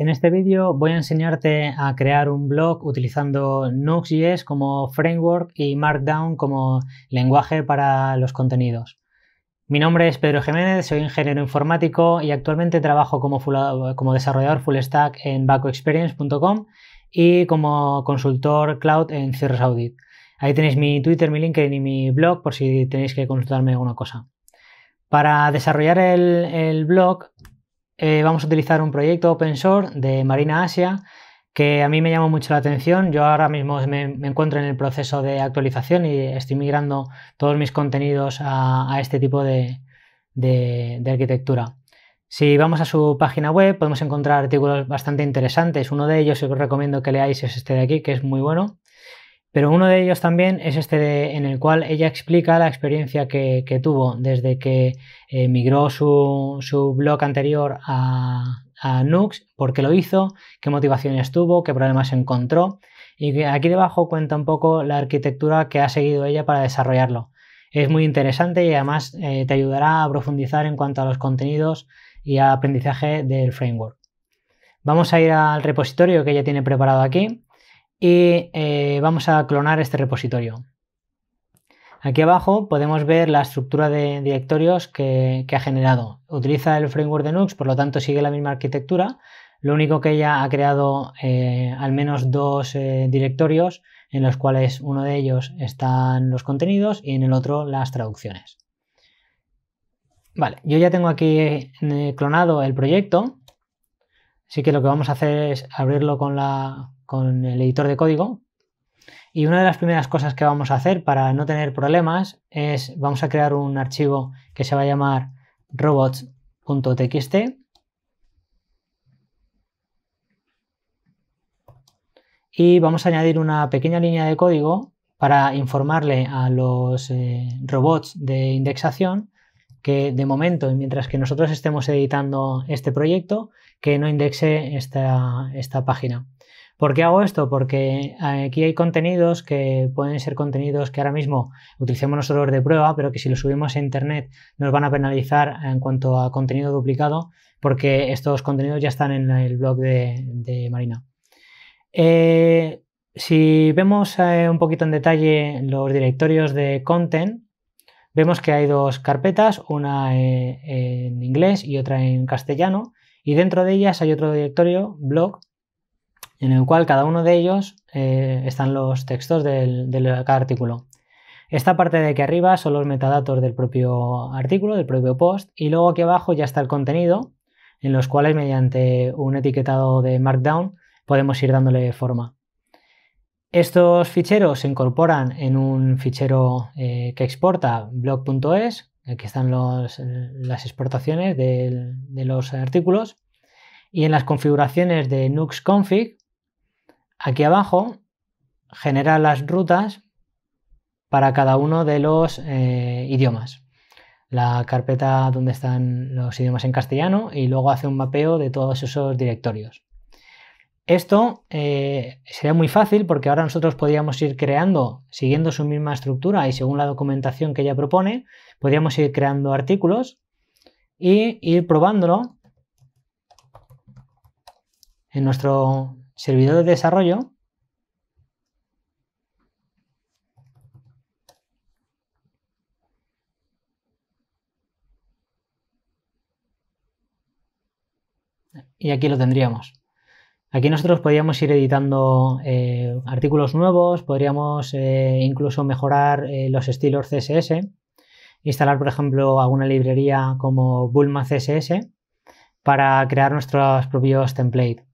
En este vídeo voy a enseñarte a crear un blog utilizando Nux.js como framework y Markdown como lenguaje para los contenidos. Mi nombre es Pedro Jiménez, soy ingeniero informático y actualmente trabajo como, desarrollador full stack en bacoexperience.com y como consultor cloud en Cirrus Audit. Ahí tenéis mi Twitter, mi LinkedIn y mi blog por si tenéis que consultarme alguna cosa. Para desarrollar el blog eh, vamos a utilizar un proyecto open source de Marina Asia que a mí me llama mucho la atención. Yo ahora mismo me, encuentro en el proceso de actualización y estoy migrando todos mis contenidos a, este tipo de, arquitectura. Si vamos a su página web podemos encontrar artículos bastante interesantes. Uno de ellos que os recomiendo que leáis es este de aquí, que es muy bueno. Pero uno de ellos también es este en el cual ella explica la experiencia que, tuvo desde que eh, migró su, blog anterior a, Nux, por qué lo hizo, qué motivaciones tuvo, qué problemas encontró. Y aquí debajo cuenta un poco la arquitectura que ha seguido ella para desarrollarlo. Es muy interesante y además eh, te ayudará a profundizar en cuanto a los contenidos y aprendizaje del framework. Vamos a ir al repositorio que ella tiene preparado aquí y eh, vamos a clonar este repositorio. Aquí abajo podemos ver la estructura de directorios que, ha generado. Utiliza el framework de Nux, por lo tanto sigue la misma arquitectura. Lo único que ella ha creado eh, al menos dos eh, directorios en los cuales uno de ellos están los contenidos y en el otro las traducciones. Vale, yo ya tengo aquí clonado el proyecto, así que lo que vamos a hacer es abrirlo con la, con el editor de código. Y una de las primeras cosas que vamos a hacer para no tener problemas es vamos a crear un archivo que se va a llamar robots.txt y vamos a añadir una pequeña línea de código para informarle a los eh, robots de indexación que de momento, mientras que nosotros estemos editando este proyecto, que no indexe esta, esta página. ¿Por qué hago esto? Porque eh, aquí hay contenidos que pueden ser contenidos que ahora mismo utilicemos nosotros de prueba, pero que si los subimos a internet nos van a penalizar en cuanto a contenido duplicado, porque estos contenidos ya están en el blog de, Marina. Eh, si vemos eh, un poquito en detalle los directorios de content, vemos que hay dos carpetas, una en inglés y otra en castellano, y dentro de ellas hay otro directorio, blog, en el cual cada uno de ellos eh, están los textos del, de cada artículo. Esta parte de aquí arriba son los metadatos del propio artículo, del propio post, y luego aquí abajo ya está el contenido, en los cuales mediante un etiquetado de Markdown podemos ir dándole forma. Estos ficheros se incorporan en un fichero eh, que exporta blog.es, aquí están las exportaciones de, de, los artículos, y en las configuraciones de NuxConfig Aquí abajo genera las rutas para cada uno de los eh, idiomas. La carpeta donde están los idiomas en castellano y luego hace un mapeo de todos esos directorios. Esto eh, sería muy fácil porque ahora nosotros podríamos ir creando, siguiendo su misma estructura y según la documentación que ella propone, podríamos ir creando artículos e ir probándolo en nuestro servidor de desarrollo. Y aquí lo tendríamos. Aquí nosotros podríamos ir editando eh, artículos nuevos, podríamos eh, incluso mejorar eh, los estilos CSS, instalar por ejemplo alguna librería como Bulma CSS para crear nuestros propios templates.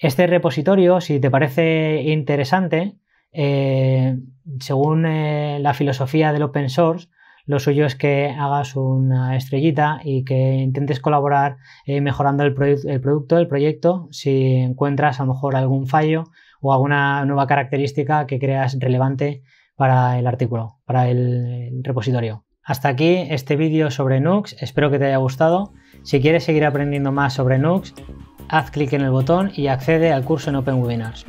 Este repositorio, si te parece interesante, eh, según eh, la filosofía del open source, lo suyo es que hagas una estrellita y que intentes colaborar eh, mejorando el, el, producto, el proyecto, si encuentras a lo mejor algún fallo o alguna nueva característica que creas relevante para el artículo, para el repositorio. Hasta aquí este vídeo sobre Nux, espero que te haya gustado. Si quieres seguir aprendiendo más sobre Nux, Haz clic en el botón y accede al curso en Webinars.